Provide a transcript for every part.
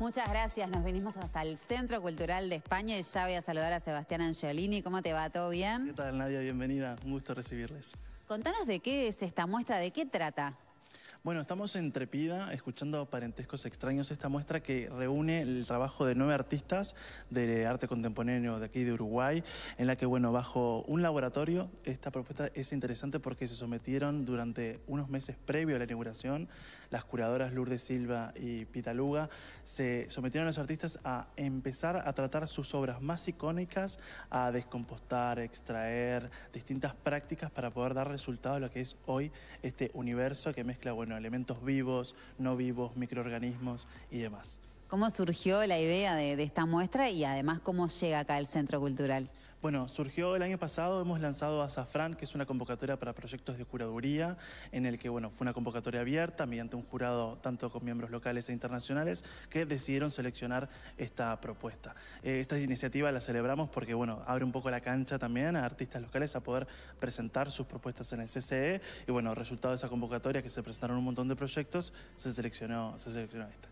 Muchas gracias. Nos vinimos hasta el Centro Cultural de España y ya voy a saludar a Sebastián Angiolini. ¿Cómo te va? ¿Todo bien? ¿Qué tal, Nadia? Bienvenida. Un gusto recibirles. Contanos de qué es esta muestra, de qué trata. Bueno, estamos entrepida escuchando Parentescos Extraños, esta muestra que reúne el trabajo de nueve artistas de arte contemporáneo de aquí de Uruguay, en la que, bueno, bajo un laboratorio, esta propuesta es interesante porque se sometieron durante unos meses previo a la inauguración, las curadoras Lourdes Silva y Pitaluga, se sometieron a los artistas a empezar a tratar sus obras más icónicas, a descompostar, extraer distintas prácticas para poder dar resultado a lo que es hoy este universo que mezcla, bueno, elementos vivos, no vivos, microorganismos y demás. ¿Cómo surgió la idea de, esta muestra y además cómo llega acá el Centro Cultural? Bueno, surgió el año pasado, hemos lanzado Azafrán, que es una convocatoria para proyectos de curaduría, en el que, bueno, fue una convocatoria abierta mediante un jurado tanto con miembros locales e internacionales que decidieron seleccionar esta propuesta. Eh, esta iniciativa la celebramos porque, bueno, abre un poco la cancha también a artistas locales a poder presentar sus propuestas en el CCE y, bueno, resultado de esa convocatoria que se presentaron un montón de proyectos, se seleccionó, se seleccionó esta.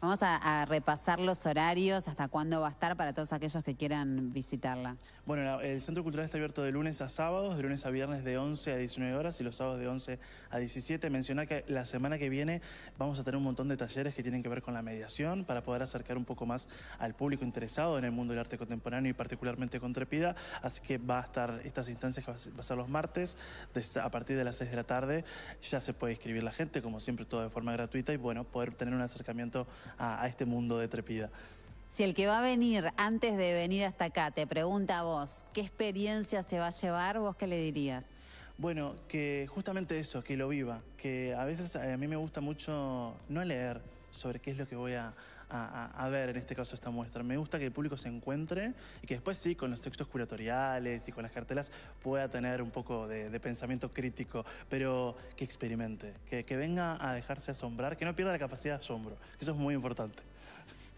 Vamos a, repasar los horarios, hasta cuándo va a estar para todos aquellos que quieran visitarla. Bueno, el Centro Cultural está abierto de lunes a sábados, de lunes a viernes de 11 a 19 horas y los sábados de 11 a 17. Menciona que la semana que viene vamos a tener un montón de talleres que tienen que ver con la mediación para poder acercar un poco más al público interesado en el mundo del arte contemporáneo y particularmente con Trepida. Así que va a estar estas instancias que a ser los martes a partir de las 6 de la tarde. Ya se puede inscribir la gente, como siempre, todo de forma gratuita y bueno, poder tener un acercamiento a, este mundo de Trepida. Si el que va a venir antes de venir hasta acá te pregunta a vos qué experiencia se va a llevar, vos qué le dirías? Bueno, que justamente eso, que lo viva, que a veces a mí me gusta mucho no leer, sobre qué es lo que voy a, a, a, ver en este caso esta muestra. Me gusta que el público se encuentre y que después sí, con los textos curatoriales y con las cartelas pueda tener un poco de, de pensamiento crítico, pero que experimente, que, que venga a dejarse asombrar, que no pierda la capacidad de asombro, que eso es muy importante.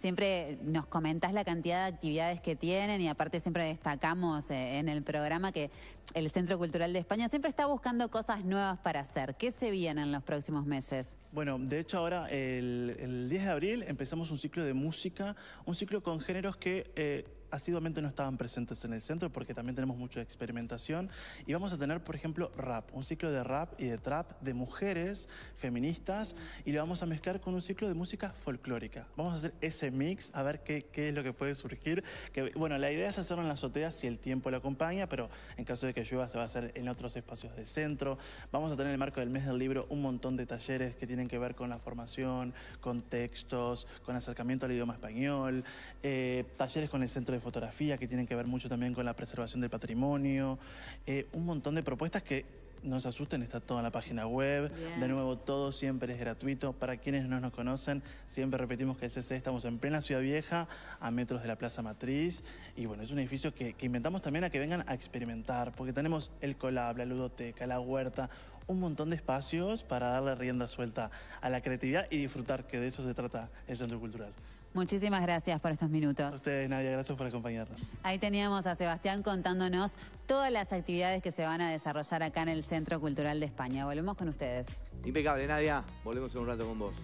Siempre nos comentás la cantidad de actividades que tienen y aparte siempre destacamos eh, en el programa que el Centro Cultural de España siempre está buscando cosas nuevas para hacer. ¿Qué se viene en los próximos meses? Bueno, de hecho ahora el, 10 de abril empezamos un ciclo de música, un ciclo con géneros que... Eh, asiduamente no estaban presentes en el centro porque también tenemos mucha experimentación y vamos a tener, por ejemplo, rap, un ciclo de rap y de trap de mujeres feministas y lo vamos a mezclar con un ciclo de música folclórica. Vamos a hacer ese mix, a ver qué, qué es lo que puede surgir. Que, bueno, la idea es hacerlo en la azotea si el tiempo lo acompaña, pero en caso de que llueva se va a hacer en otros espacios del centro. Vamos a tener en el marco del mes del libro un montón de talleres que tienen que ver con la formación, con textos, con acercamiento al idioma español, eh, talleres con el centro de fotografía que tienen que ver mucho también con la preservación del patrimonio, eh, un montón de propuestas que no se asusten, está toda la página web. De nuevo, todo siempre es gratuito. Para quienes no nos conocen, siempre repetimos que el CCE estamos en plena Ciudad Vieja, a metros de la Plaza Matriz. Y bueno, es un edificio que, que inventamos también a que vengan a experimentar, porque tenemos el Colab, la ludoteca, la huerta, un montón de espacios para darle rienda suelta a la creatividad y disfrutar, que de eso se trata el Centro Cultural. Muchísimas gracias por estos minutos. A ustedes, Nadia, gracias por acompañarnos. Ahí teníamos a Sebastián contándonos todas las actividades que se van a desarrollar acá en el Centro Cultural de España. Volvemos con ustedes. Impecable, Nadia. Volvemos en un rato con vos.